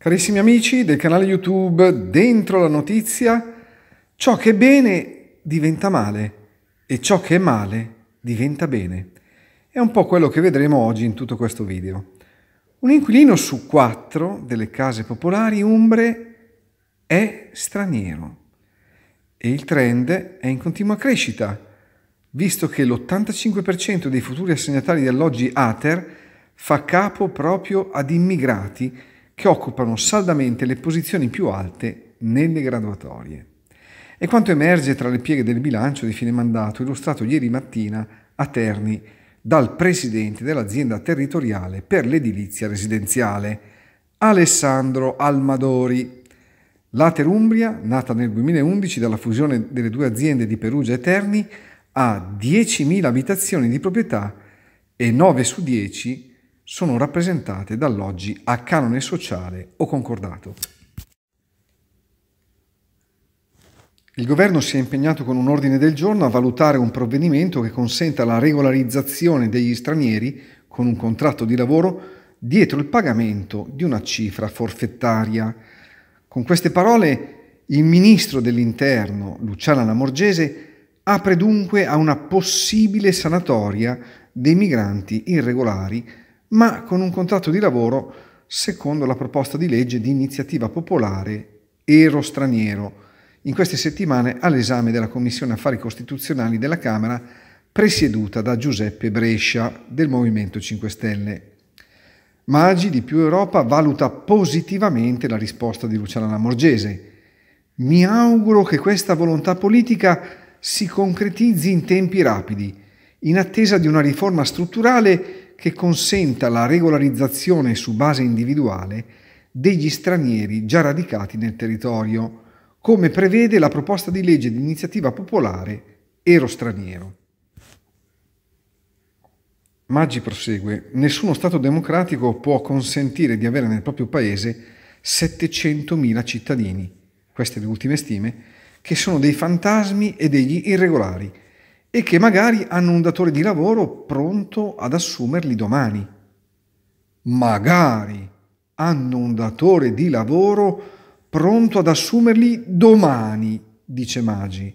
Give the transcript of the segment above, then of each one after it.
Carissimi amici del canale YouTube Dentro la notizia, ciò che è bene diventa male e ciò che è male diventa bene. È un po' quello che vedremo oggi in tutto questo video. Un inquilino su quattro delle case popolari umbre è straniero e il trend è in continua crescita, visto che l'85% dei futuri assegnatari di alloggi ATER fa capo proprio ad immigrati che occupano saldamente le posizioni più alte nelle graduatorie. È quanto emerge tra le pieghe del bilancio di fine mandato illustrato ieri mattina a Terni dal presidente dell'azienda territoriale per l'edilizia residenziale, Alessandro Almadori. Later Umbria, nata nel 2011 dalla fusione delle due aziende di Perugia e Terni, ha 10.000 abitazioni di proprietà e 9 su 10 sono rappresentate dall'oggi a canone sociale o concordato. Il governo si è impegnato con un ordine del giorno a valutare un provvedimento che consenta la regolarizzazione degli stranieri con un contratto di lavoro dietro il pagamento di una cifra forfettaria. Con queste parole il ministro dell'Interno, Luciana Lamorgese, apre dunque a una possibile sanatoria dei migranti irregolari ma con un contratto di lavoro secondo la proposta di legge di iniziativa popolare Ero Straniero, in queste settimane all'esame della Commissione Affari Costituzionali della Camera, presieduta da Giuseppe Brescia del Movimento 5 Stelle. Magi di più Europa valuta positivamente la risposta di Luciana Lamorgese. Mi auguro che questa volontà politica si concretizzi in tempi rapidi, in attesa di una riforma strutturale che consenta la regolarizzazione su base individuale degli stranieri già radicati nel territorio, come prevede la proposta di legge di iniziativa popolare Ero straniero. Maggi prosegue, nessuno Stato democratico può consentire di avere nel proprio paese 700.000 cittadini, queste le ultime stime, che sono dei fantasmi e degli irregolari, e che magari hanno un datore di lavoro pronto ad assumerli domani. Magari hanno un datore di lavoro pronto ad assumerli domani, dice Magi.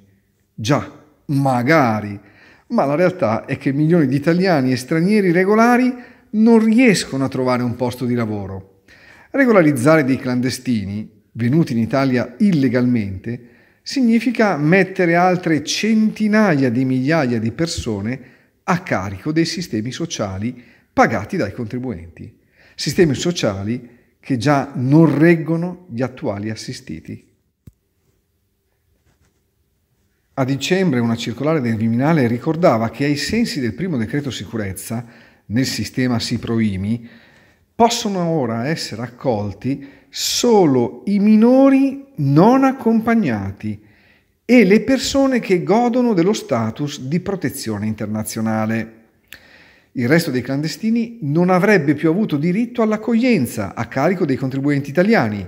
Già, magari, ma la realtà è che milioni di italiani e stranieri regolari non riescono a trovare un posto di lavoro. Regolarizzare dei clandestini, venuti in Italia illegalmente, significa mettere altre centinaia di migliaia di persone a carico dei sistemi sociali pagati dai contribuenti, sistemi sociali che già non reggono gli attuali assistiti. A dicembre una circolare del Viminale ricordava che ai sensi del primo decreto sicurezza nel sistema SIPROIMI possono ora essere accolti solo i minori non accompagnati e le persone che godono dello status di protezione internazionale. Il resto dei clandestini non avrebbe più avuto diritto all'accoglienza a carico dei contribuenti italiani,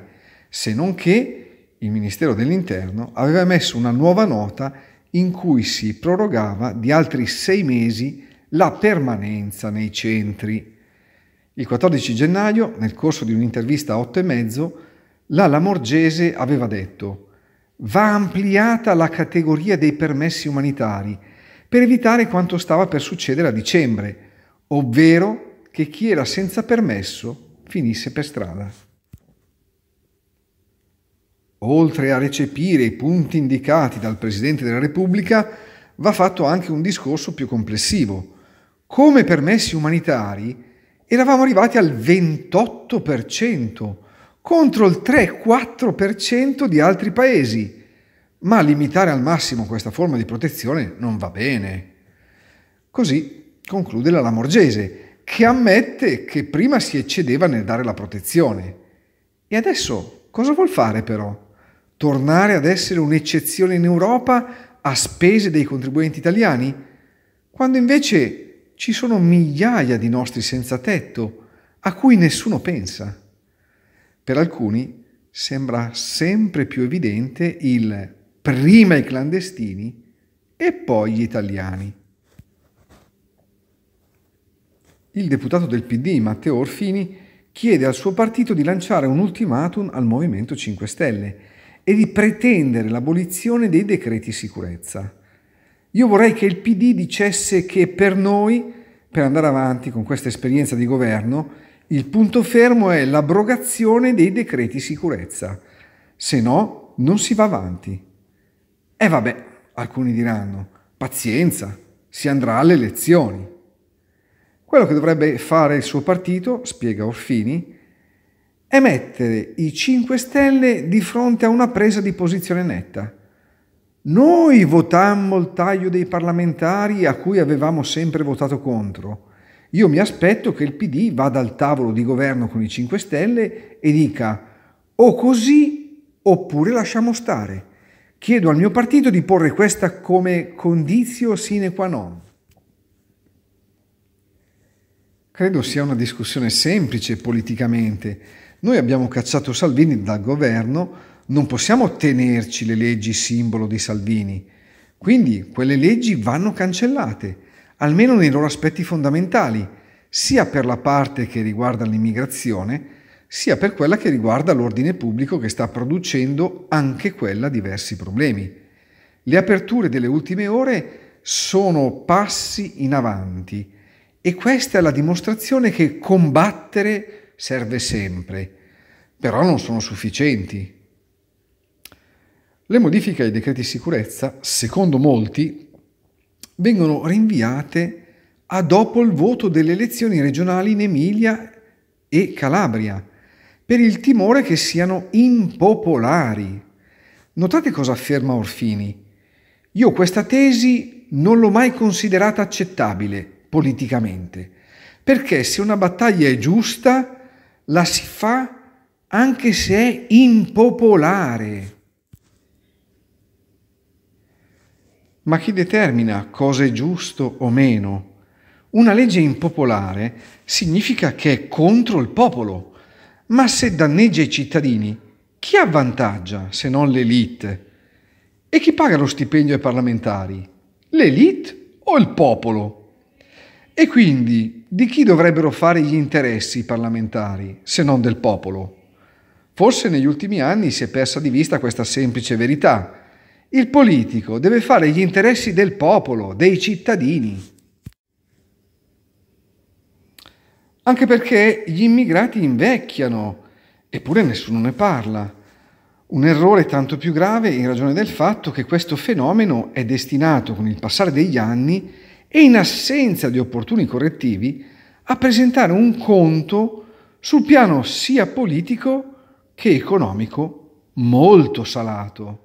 se non che il Ministero dell'Interno aveva messo una nuova nota in cui si prorogava di altri sei mesi la permanenza nei centri. Il 14 gennaio, nel corso di un'intervista a 8 e mezzo, la Lamorgese aveva detto «Va ampliata la categoria dei permessi umanitari per evitare quanto stava per succedere a dicembre, ovvero che chi era senza permesso finisse per strada». Oltre a recepire i punti indicati dal Presidente della Repubblica, va fatto anche un discorso più complessivo. Come permessi umanitari, eravamo arrivati al 28% contro il 3-4% di altri paesi, ma limitare al massimo questa forma di protezione non va bene. Così conclude la Lamorgese, che ammette che prima si eccedeva nel dare la protezione. E adesso cosa vuol fare però? Tornare ad essere un'eccezione in Europa a spese dei contribuenti italiani? Quando invece ci sono migliaia di nostri senza tetto a cui nessuno pensa. Per alcuni sembra sempre più evidente il prima i clandestini e poi gli italiani. Il deputato del PD Matteo Orfini chiede al suo partito di lanciare un ultimatum al Movimento 5 Stelle e di pretendere l'abolizione dei decreti sicurezza. Io vorrei che il PD dicesse che per noi, per andare avanti con questa esperienza di governo, il punto fermo è l'abrogazione dei decreti sicurezza. Se no, non si va avanti. E vabbè, alcuni diranno, pazienza, si andrà alle elezioni. Quello che dovrebbe fare il suo partito, spiega Orfini, è mettere i 5 Stelle di fronte a una presa di posizione netta noi votammo il taglio dei parlamentari a cui avevamo sempre votato contro. Io mi aspetto che il PD vada al tavolo di governo con i 5 Stelle e dica o così oppure lasciamo stare. Chiedo al mio partito di porre questa come condizio sine qua non. Credo sia una discussione semplice politicamente. Noi abbiamo cacciato Salvini dal governo non possiamo tenerci le leggi simbolo di Salvini. Quindi quelle leggi vanno cancellate, almeno nei loro aspetti fondamentali, sia per la parte che riguarda l'immigrazione, sia per quella che riguarda l'ordine pubblico che sta producendo anche quella diversi problemi. Le aperture delle ultime ore sono passi in avanti e questa è la dimostrazione che combattere serve sempre, però non sono sufficienti. Le modifiche ai decreti sicurezza, secondo molti, vengono rinviate a dopo il voto delle elezioni regionali in Emilia e Calabria, per il timore che siano impopolari. Notate cosa afferma Orfini. Io questa tesi non l'ho mai considerata accettabile politicamente, perché se una battaglia è giusta, la si fa anche se è impopolare. Ma chi determina cosa è giusto o meno? Una legge impopolare significa che è contro il popolo, ma se danneggia i cittadini, chi avvantaggia se non l'elite? E chi paga lo stipendio ai parlamentari? L'elite o il popolo? E quindi di chi dovrebbero fare gli interessi i parlamentari se non del popolo? Forse negli ultimi anni si è persa di vista questa semplice verità il politico deve fare gli interessi del popolo, dei cittadini. Anche perché gli immigrati invecchiano, eppure nessuno ne parla. Un errore tanto più grave in ragione del fatto che questo fenomeno è destinato con il passare degli anni e in assenza di opportuni correttivi a presentare un conto sul piano sia politico che economico molto salato.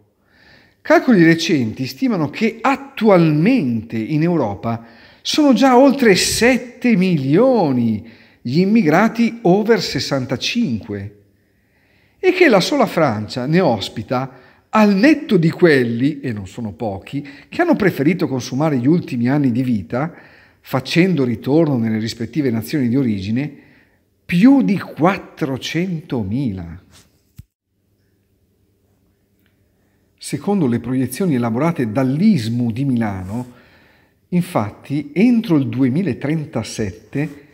Calcoli recenti stimano che attualmente in Europa sono già oltre 7 milioni gli immigrati over 65 e che la sola Francia ne ospita al netto di quelli, e non sono pochi, che hanno preferito consumare gli ultimi anni di vita, facendo ritorno nelle rispettive nazioni di origine, più di 400.000. Secondo le proiezioni elaborate dall'ISMU di Milano, infatti, entro il 2037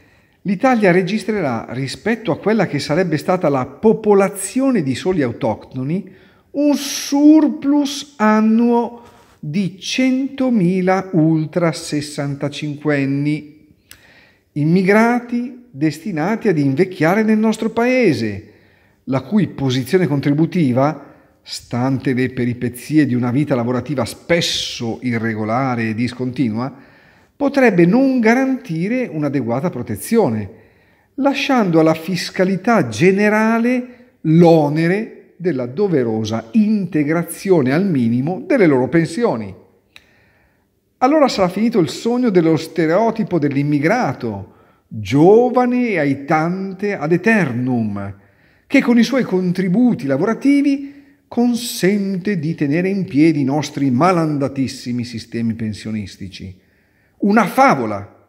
l'Italia registrerà, rispetto a quella che sarebbe stata la popolazione di soli autoctoni, un surplus annuo di 100.000 ultra 65enni, immigrati destinati ad invecchiare nel nostro paese, la cui posizione contributiva è stante le peripezie di una vita lavorativa spesso irregolare e discontinua, potrebbe non garantire un'adeguata protezione, lasciando alla fiscalità generale l'onere della doverosa integrazione al minimo delle loro pensioni. Allora sarà finito il sogno dello stereotipo dell'immigrato, giovane e aitante ad eternum, che con i suoi contributi lavorativi consente di tenere in piedi i nostri malandatissimi sistemi pensionistici. Una favola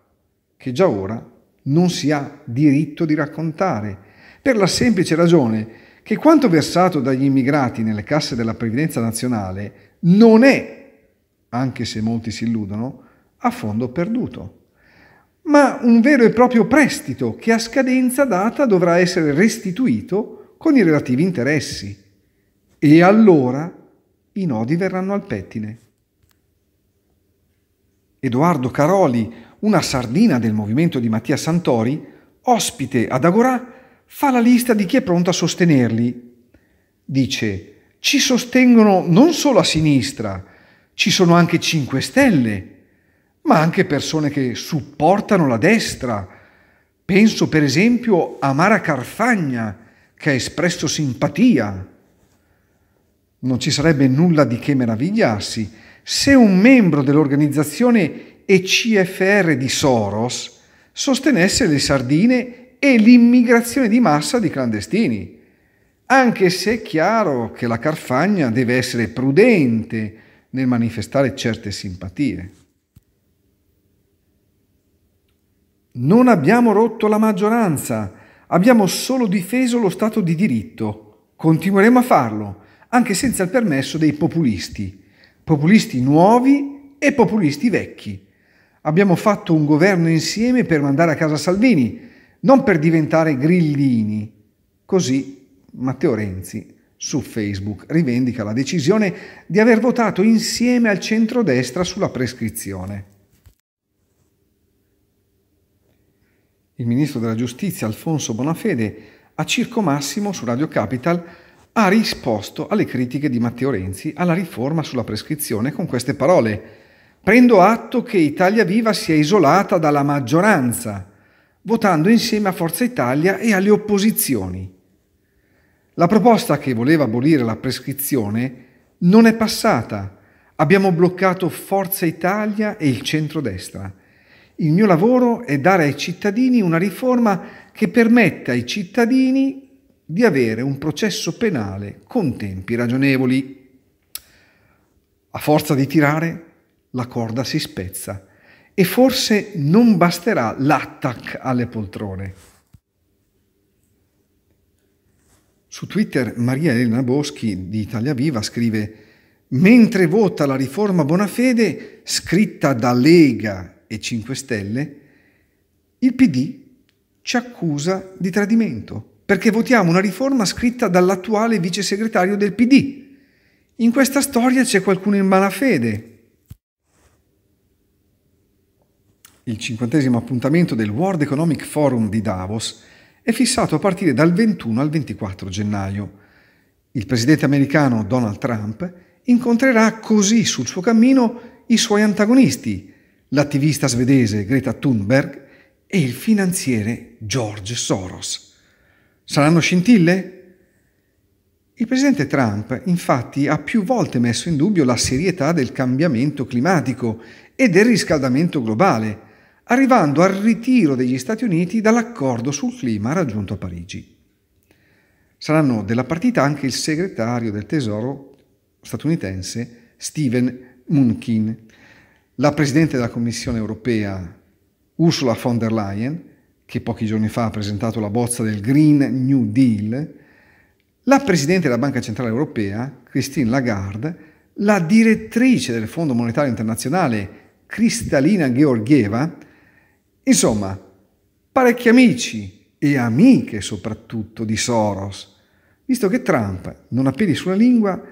che già ora non si ha diritto di raccontare, per la semplice ragione che quanto versato dagli immigrati nelle casse della Previdenza nazionale non è, anche se molti si illudono, a fondo perduto, ma un vero e proprio prestito che a scadenza data dovrà essere restituito con i relativi interessi e allora i nodi verranno al pettine. Edoardo Caroli, una sardina del movimento di Mattia Santori, ospite ad Agorà, fa la lista di chi è pronto a sostenerli. Dice, ci sostengono non solo a sinistra, ci sono anche 5 Stelle, ma anche persone che supportano la destra. Penso per esempio a Mara Carfagna, che ha espresso simpatia. Non ci sarebbe nulla di che meravigliarsi se un membro dell'organizzazione ECFR di Soros sostenesse le sardine e l'immigrazione di massa di clandestini, anche se è chiaro che la Carfagna deve essere prudente nel manifestare certe simpatie. Non abbiamo rotto la maggioranza, abbiamo solo difeso lo Stato di diritto. Continueremo a farlo anche senza il permesso dei populisti, populisti nuovi e populisti vecchi. Abbiamo fatto un governo insieme per mandare a casa Salvini, non per diventare grillini. Così Matteo Renzi su Facebook rivendica la decisione di aver votato insieme al centrodestra sulla prescrizione. Il ministro della Giustizia Alfonso Bonafede a Circo Massimo su Radio Capital ha risposto alle critiche di Matteo Renzi alla riforma sulla prescrizione con queste parole. Prendo atto che Italia Viva si è isolata dalla maggioranza, votando insieme a Forza Italia e alle opposizioni. La proposta che voleva abolire la prescrizione non è passata. Abbiamo bloccato Forza Italia e il centrodestra. Il mio lavoro è dare ai cittadini una riforma che permetta ai cittadini di avere un processo penale con tempi ragionevoli. A forza di tirare, la corda si spezza e forse non basterà l'attack alle poltrone. Su Twitter Maria Elena Boschi di Italia Viva scrive Mentre vota la riforma Bonafede, scritta da Lega e 5 Stelle, il PD ci accusa di tradimento perché votiamo una riforma scritta dall'attuale vice segretario del PD. In questa storia c'è qualcuno in malafede. Il cinquantesimo appuntamento del World Economic Forum di Davos è fissato a partire dal 21 al 24 gennaio. Il presidente americano Donald Trump incontrerà così sul suo cammino i suoi antagonisti, l'attivista svedese Greta Thunberg e il finanziere George Soros. Saranno scintille? Il presidente Trump infatti ha più volte messo in dubbio la serietà del cambiamento climatico e del riscaldamento globale, arrivando al ritiro degli Stati Uniti dall'accordo sul clima raggiunto a Parigi. Saranno della partita anche il segretario del Tesoro statunitense Steven Munkin, la presidente della Commissione europea Ursula von der Leyen che pochi giorni fa ha presentato la bozza del Green New Deal, la Presidente della Banca Centrale Europea, Christine Lagarde, la direttrice del Fondo Monetario Internazionale, Kristalina Georgieva, insomma, parecchi amici e amiche soprattutto di Soros, visto che Trump non ha piedi sulla lingua,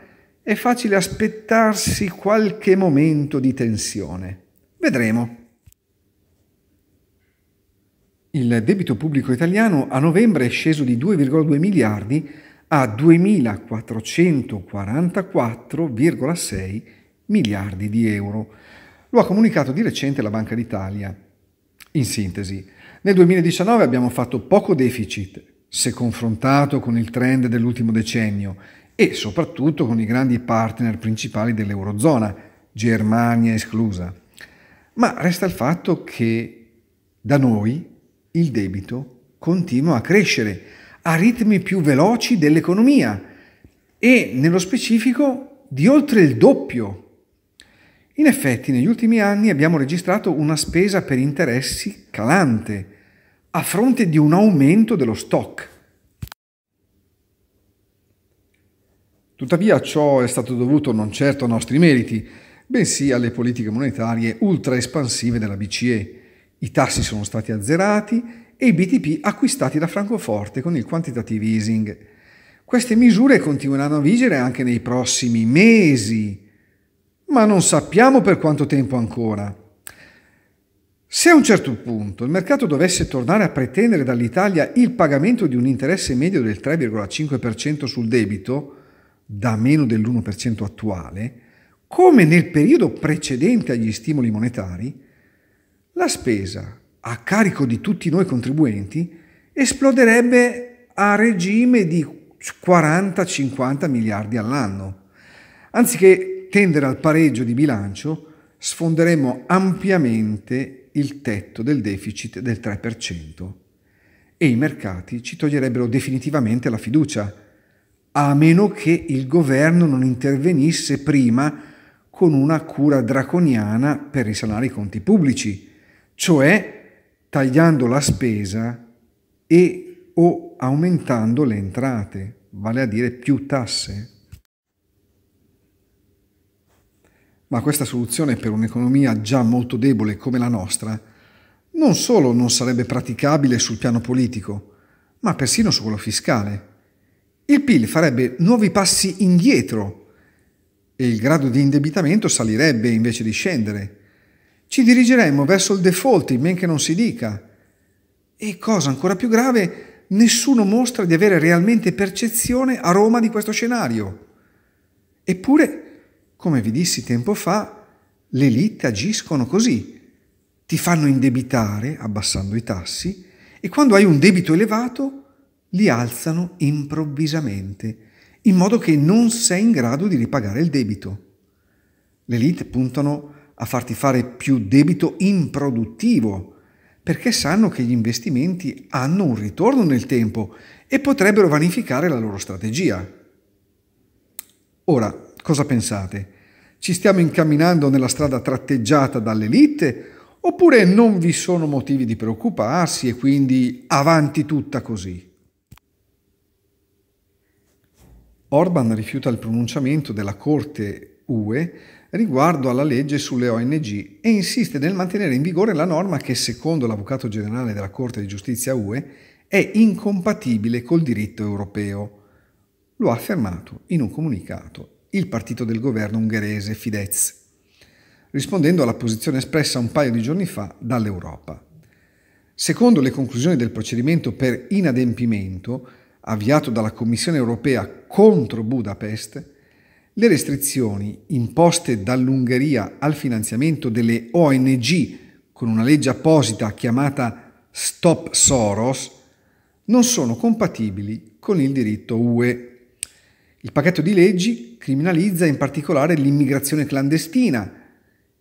è facile aspettarsi qualche momento di tensione. Vedremo. Il debito pubblico italiano a novembre è sceso di 2,2 miliardi a 2.444,6 miliardi di euro. Lo ha comunicato di recente la Banca d'Italia. In sintesi, nel 2019 abbiamo fatto poco deficit, se confrontato con il trend dell'ultimo decennio e soprattutto con i grandi partner principali dell'Eurozona, Germania esclusa. Ma resta il fatto che da noi il debito continua a crescere a ritmi più veloci dell'economia e nello specifico di oltre il doppio. In effetti negli ultimi anni abbiamo registrato una spesa per interessi calante a fronte di un aumento dello stock. Tuttavia ciò è stato dovuto non certo a nostri meriti, bensì alle politiche monetarie ultra espansive della BCE i tassi sono stati azzerati e i BTP acquistati da Francoforte con il quantitative easing. Queste misure continueranno a vigere anche nei prossimi mesi, ma non sappiamo per quanto tempo ancora. Se a un certo punto il mercato dovesse tornare a pretendere dall'Italia il pagamento di un interesse medio del 3,5% sul debito, da meno dell'1% attuale, come nel periodo precedente agli stimoli monetari, la spesa a carico di tutti noi contribuenti esploderebbe a regime di 40-50 miliardi all'anno. Anziché tendere al pareggio di bilancio, sfonderemo ampiamente il tetto del deficit del 3% e i mercati ci toglierebbero definitivamente la fiducia, a meno che il governo non intervenisse prima con una cura draconiana per risanare i conti pubblici cioè tagliando la spesa e o aumentando le entrate, vale a dire più tasse. Ma questa soluzione per un'economia già molto debole come la nostra non solo non sarebbe praticabile sul piano politico, ma persino su quello fiscale. Il PIL farebbe nuovi passi indietro e il grado di indebitamento salirebbe invece di scendere ci dirigeremmo verso il default, in men che non si dica. E cosa ancora più grave, nessuno mostra di avere realmente percezione a Roma di questo scenario. Eppure, come vi dissi tempo fa, le elite agiscono così. Ti fanno indebitare, abbassando i tassi, e quando hai un debito elevato, li alzano improvvisamente, in modo che non sei in grado di ripagare il debito. Le elite puntano a farti fare più debito improduttivo, perché sanno che gli investimenti hanno un ritorno nel tempo e potrebbero vanificare la loro strategia. Ora, cosa pensate? Ci stiamo incamminando nella strada tratteggiata dall'elite oppure non vi sono motivi di preoccuparsi e quindi avanti tutta così? Orban rifiuta il pronunciamento della Corte UE riguardo alla legge sulle ONG e insiste nel mantenere in vigore la norma che, secondo l'Avvocato Generale della Corte di Giustizia UE, è incompatibile col diritto europeo. Lo ha affermato in un comunicato il partito del governo ungherese Fidesz, rispondendo alla posizione espressa un paio di giorni fa dall'Europa. Secondo le conclusioni del procedimento per inadempimento avviato dalla Commissione europea contro Budapest, le restrizioni imposte dall'Ungheria al finanziamento delle ONG con una legge apposita chiamata Stop Soros non sono compatibili con il diritto UE. Il pacchetto di leggi criminalizza in particolare l'immigrazione clandestina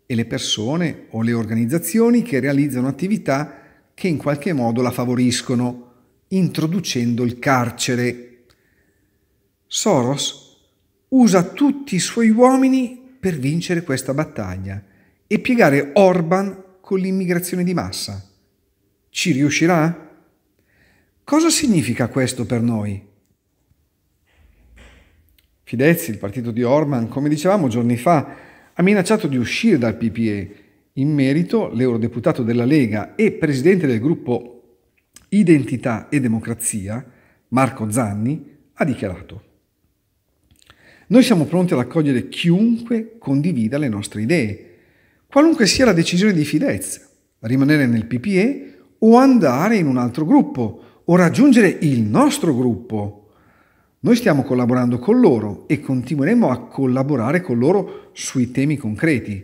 e le persone o le organizzazioni che realizzano attività che in qualche modo la favoriscono, introducendo il carcere. Soros usa tutti i suoi uomini per vincere questa battaglia e piegare Orban con l'immigrazione di massa. Ci riuscirà? Cosa significa questo per noi? Fidezzi, il partito di Orban, come dicevamo giorni fa, ha minacciato di uscire dal PPE. In merito, l'eurodeputato della Lega e presidente del gruppo Identità e Democrazia, Marco Zanni, ha dichiarato noi siamo pronti ad accogliere chiunque condivida le nostre idee, qualunque sia la decisione di Fidesz, rimanere nel PPE o andare in un altro gruppo o raggiungere il nostro gruppo. Noi stiamo collaborando con loro e continueremo a collaborare con loro sui temi concreti.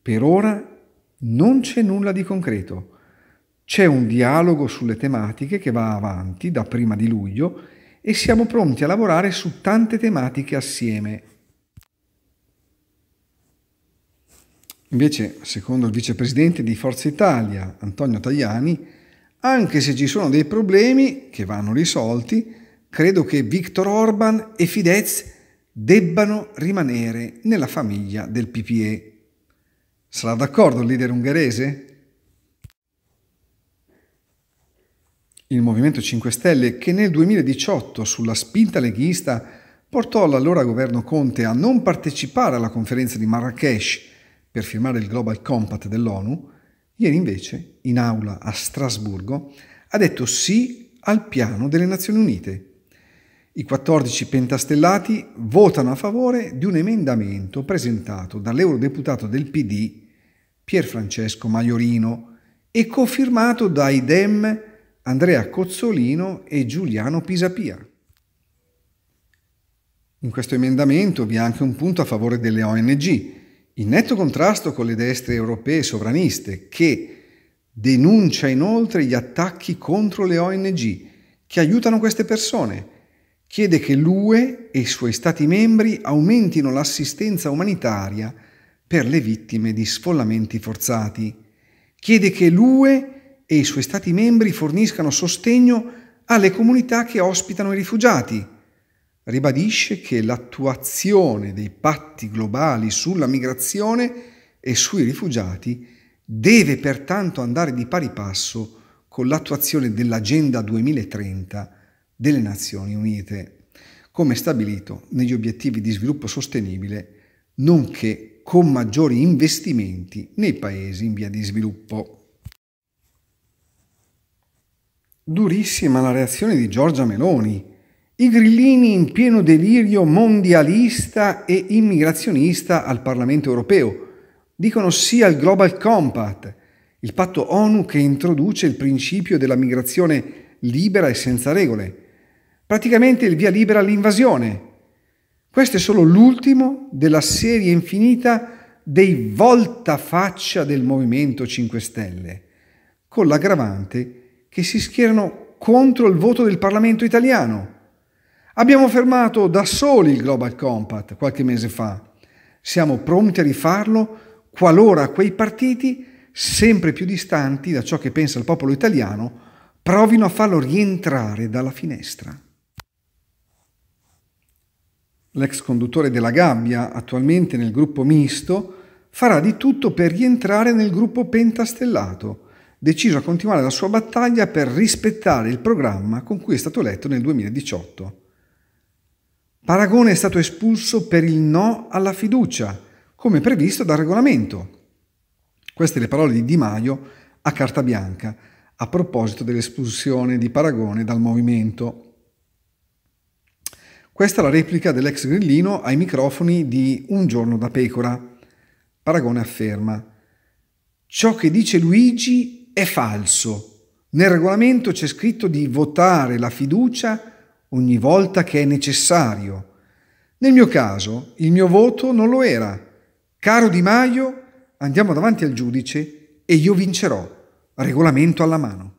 Per ora non c'è nulla di concreto. C'è un dialogo sulle tematiche che va avanti da prima di luglio e siamo pronti a lavorare su tante tematiche assieme. Invece, secondo il vicepresidente di Forza Italia, Antonio Tajani, anche se ci sono dei problemi che vanno risolti, credo che Viktor Orban e Fidesz debbano rimanere nella famiglia del PPE. Sarà d'accordo il leader ungherese? il Movimento 5 Stelle, che nel 2018, sulla spinta leghista, portò l'allora governo Conte a non partecipare alla conferenza di Marrakesh per firmare il Global Compact dell'ONU, ieri invece, in aula a Strasburgo, ha detto sì al piano delle Nazioni Unite. I 14 pentastellati votano a favore di un emendamento presentato dall'eurodeputato del PD Pier Francesco Maiorino e cofirmato dai Dem Andrea Cozzolino e Giuliano Pisapia. In questo emendamento vi è anche un punto a favore delle ONG, in netto contrasto con le destre europee sovraniste, che denuncia inoltre gli attacchi contro le ONG che aiutano queste persone. Chiede che l'UE e i suoi Stati membri aumentino l'assistenza umanitaria per le vittime di sfollamenti forzati. Chiede che l'UE e i suoi Stati membri forniscano sostegno alle comunità che ospitano i rifugiati. Ribadisce che l'attuazione dei patti globali sulla migrazione e sui rifugiati deve pertanto andare di pari passo con l'attuazione dell'Agenda 2030 delle Nazioni Unite, come stabilito negli obiettivi di sviluppo sostenibile, nonché con maggiori investimenti nei paesi in via di sviluppo. Durissima la reazione di Giorgia Meloni. I grillini in pieno delirio mondialista e immigrazionista al Parlamento europeo. Dicono sì al Global Compact, il patto ONU che introduce il principio della migrazione libera e senza regole. Praticamente il via libera all'invasione. Questo è solo l'ultimo della serie infinita dei voltafaccia del Movimento 5 Stelle, con l'aggravante che si schierano contro il voto del Parlamento italiano. Abbiamo fermato da soli il Global Compact qualche mese fa. Siamo pronti a rifarlo qualora quei partiti, sempre più distanti da ciò che pensa il popolo italiano, provino a farlo rientrare dalla finestra. L'ex conduttore della gabbia, attualmente nel gruppo misto, farà di tutto per rientrare nel gruppo pentastellato deciso a continuare la sua battaglia per rispettare il programma con cui è stato eletto nel 2018. Paragone è stato espulso per il no alla fiducia, come previsto dal regolamento. Queste le parole di Di Maio a carta bianca a proposito dell'espulsione di Paragone dal movimento. Questa è la replica dell'ex grillino ai microfoni di Un giorno da pecora. Paragone afferma: Ciò che dice Luigi è falso. Nel regolamento c'è scritto di votare la fiducia ogni volta che è necessario. Nel mio caso il mio voto non lo era. Caro Di Maio, andiamo davanti al giudice e io vincerò. Regolamento alla mano.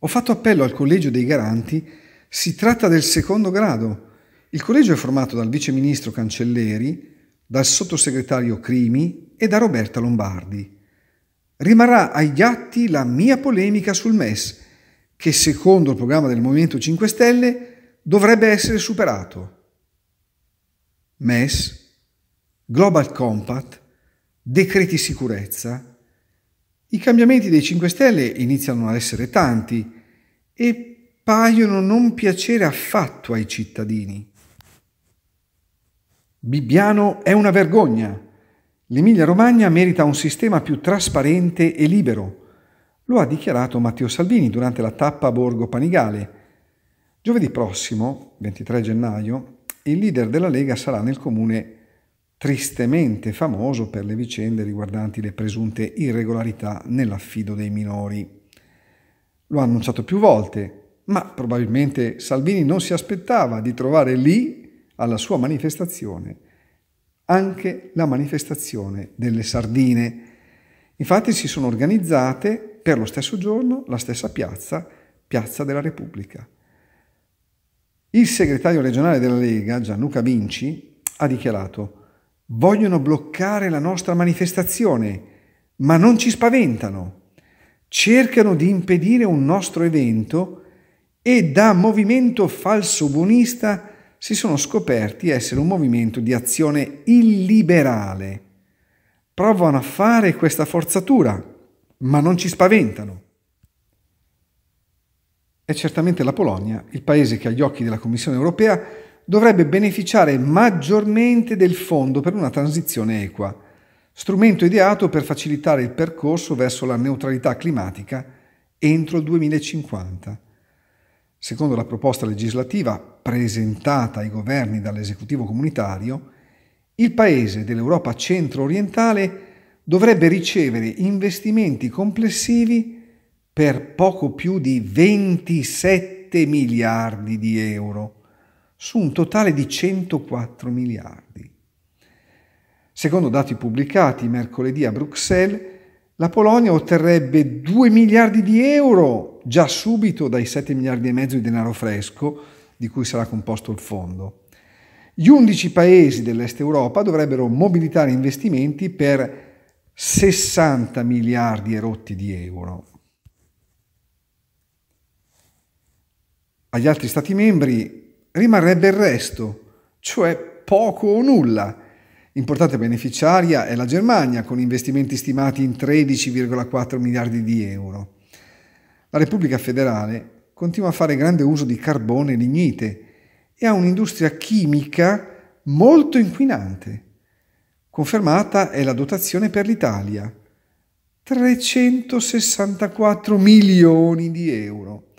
Ho fatto appello al Collegio dei Garanti. Si tratta del secondo grado. Il collegio è formato dal viceministro Cancelleri, dal sottosegretario Crimi e da Roberta Lombardi rimarrà agli atti la mia polemica sul MES, che secondo il programma del Movimento 5 Stelle dovrebbe essere superato. MES, Global Compact, decreti sicurezza, i cambiamenti dei 5 Stelle iniziano ad essere tanti e paiono non piacere affatto ai cittadini. Bibbiano è una vergogna, L'Emilia-Romagna merita un sistema più trasparente e libero. Lo ha dichiarato Matteo Salvini durante la tappa a Borgo Panigale. Giovedì prossimo, 23 gennaio, il leader della Lega sarà nel comune tristemente famoso per le vicende riguardanti le presunte irregolarità nell'affido dei minori. Lo ha annunciato più volte, ma probabilmente Salvini non si aspettava di trovare lì, alla sua manifestazione, anche la manifestazione delle sardine. Infatti si sono organizzate per lo stesso giorno la stessa piazza, Piazza della Repubblica. Il segretario regionale della Lega, Gianluca Vinci, ha dichiarato vogliono bloccare la nostra manifestazione, ma non ci spaventano. Cercano di impedire un nostro evento e da movimento falso buonista si sono scoperti essere un movimento di azione illiberale. Provano a fare questa forzatura, ma non ci spaventano. È certamente la Polonia, il paese che agli occhi della Commissione europea dovrebbe beneficiare maggiormente del Fondo per una transizione equa, strumento ideato per facilitare il percorso verso la neutralità climatica entro il 2050. Secondo la proposta legislativa presentata ai governi dall'esecutivo comunitario, il paese dell'Europa centro-orientale dovrebbe ricevere investimenti complessivi per poco più di 27 miliardi di euro, su un totale di 104 miliardi. Secondo dati pubblicati mercoledì a Bruxelles, la Polonia otterrebbe 2 miliardi di euro già subito dai 7 miliardi e mezzo di denaro fresco di cui sarà composto il fondo. Gli 11 paesi dell'Est Europa dovrebbero mobilitare investimenti per 60 miliardi e rotti di euro. Agli altri Stati membri rimarrebbe il resto, cioè poco o nulla, Importante beneficiaria è la Germania, con investimenti stimati in 13,4 miliardi di euro. La Repubblica federale continua a fare grande uso di carbone e lignite e ha un'industria chimica molto inquinante. Confermata è la dotazione per l'Italia, 364 milioni di euro,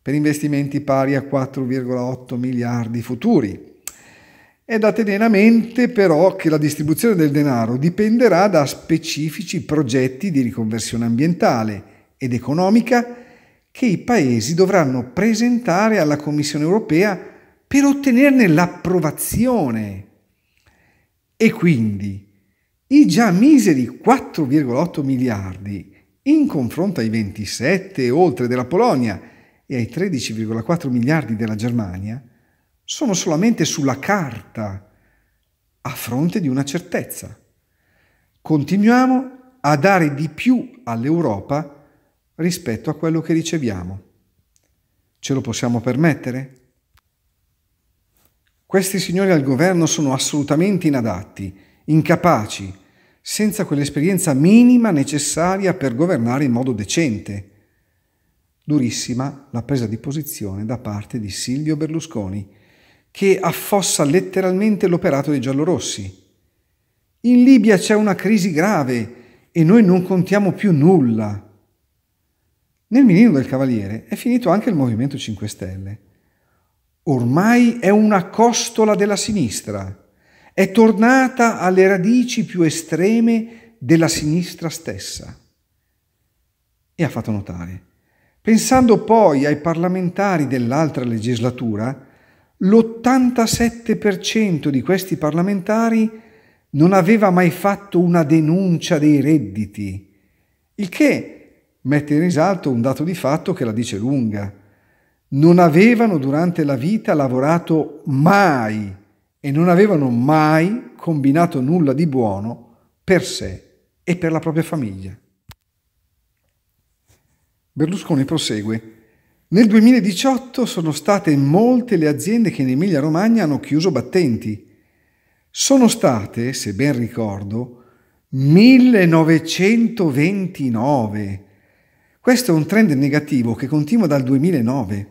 per investimenti pari a 4,8 miliardi futuri. È da tenere a mente però che la distribuzione del denaro dipenderà da specifici progetti di riconversione ambientale ed economica che i paesi dovranno presentare alla Commissione europea per ottenerne l'approvazione. E quindi i già miseri 4,8 miliardi in confronto ai 27 e oltre della Polonia e ai 13,4 miliardi della Germania sono solamente sulla carta, a fronte di una certezza. Continuiamo a dare di più all'Europa rispetto a quello che riceviamo. Ce lo possiamo permettere? Questi signori al governo sono assolutamente inadatti, incapaci, senza quell'esperienza minima necessaria per governare in modo decente. Durissima la presa di posizione da parte di Silvio Berlusconi, che affossa letteralmente l'operato dei giallorossi. In Libia c'è una crisi grave e noi non contiamo più nulla. Nel mirino del Cavaliere è finito anche il Movimento 5 Stelle. Ormai è una costola della sinistra, è tornata alle radici più estreme della sinistra stessa. E ha fatto notare, pensando poi ai parlamentari dell'altra legislatura, l'87% di questi parlamentari non aveva mai fatto una denuncia dei redditi, il che mette in risalto un dato di fatto che la dice lunga. Non avevano durante la vita lavorato mai e non avevano mai combinato nulla di buono per sé e per la propria famiglia. Berlusconi prosegue. Nel 2018 sono state molte le aziende che in Emilia Romagna hanno chiuso battenti. Sono state, se ben ricordo, 1929. Questo è un trend negativo che continua dal 2009.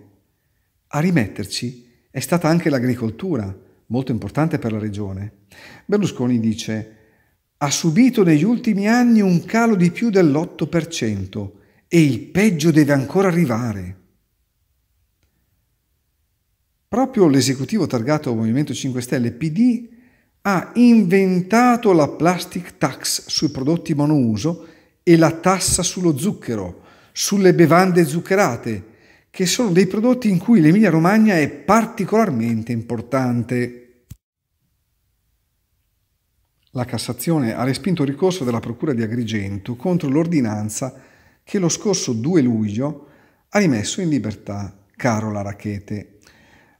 A rimetterci è stata anche l'agricoltura, molto importante per la regione. Berlusconi dice ha subito negli ultimi anni un calo di più dell'8% e il peggio deve ancora arrivare proprio l'esecutivo targato Movimento 5 Stelle PD ha inventato la plastic tax sui prodotti monouso e la tassa sullo zucchero, sulle bevande zuccherate, che sono dei prodotti in cui l'Emilia Romagna è particolarmente importante. La Cassazione ha respinto il ricorso della Procura di Agrigento contro l'ordinanza che lo scorso 2 luglio ha rimesso in libertà Carola Rachete,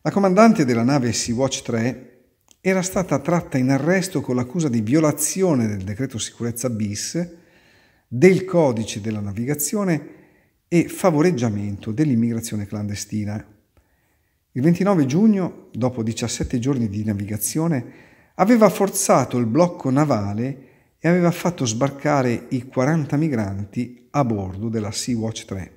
la comandante della nave Sea-Watch 3 era stata tratta in arresto con l'accusa di violazione del decreto sicurezza bis, del codice della navigazione e favoreggiamento dell'immigrazione clandestina. Il 29 giugno, dopo 17 giorni di navigazione, aveva forzato il blocco navale e aveva fatto sbarcare i 40 migranti a bordo della Sea-Watch 3.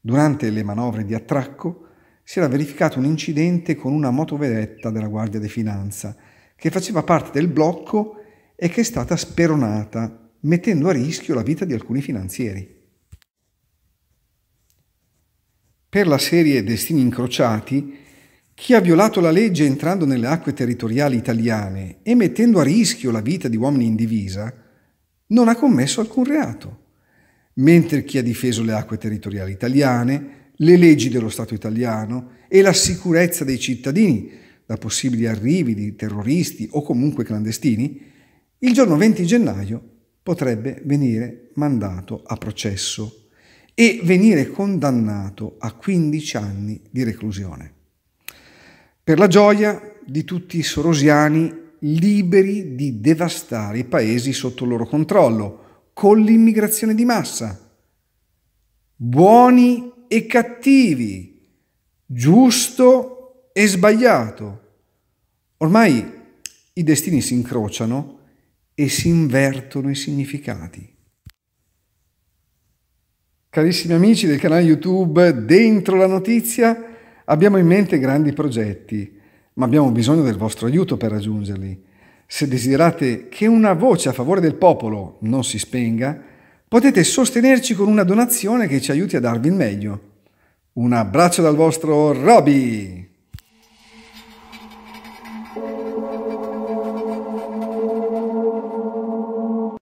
Durante le manovre di attracco, si era verificato un incidente con una motovedetta della Guardia di Finanza che faceva parte del blocco e che è stata speronata, mettendo a rischio la vita di alcuni finanzieri. Per la serie Destini incrociati, chi ha violato la legge entrando nelle acque territoriali italiane e mettendo a rischio la vita di uomini in divisa, non ha commesso alcun reato, mentre chi ha difeso le acque territoriali italiane, le leggi dello Stato italiano e la sicurezza dei cittadini da possibili arrivi di terroristi o comunque clandestini, il giorno 20 gennaio potrebbe venire mandato a processo e venire condannato a 15 anni di reclusione. Per la gioia di tutti i sorosiani liberi di devastare i paesi sotto il loro controllo con l'immigrazione di massa. Buoni e cattivi, giusto e sbagliato. Ormai i destini si incrociano e si invertono i significati. Carissimi amici del canale YouTube Dentro la Notizia, abbiamo in mente grandi progetti, ma abbiamo bisogno del vostro aiuto per raggiungerli. Se desiderate che una voce a favore del popolo non si spenga, potete sostenerci con una donazione che ci aiuti a darvi il meglio. Un abbraccio dal vostro Roby!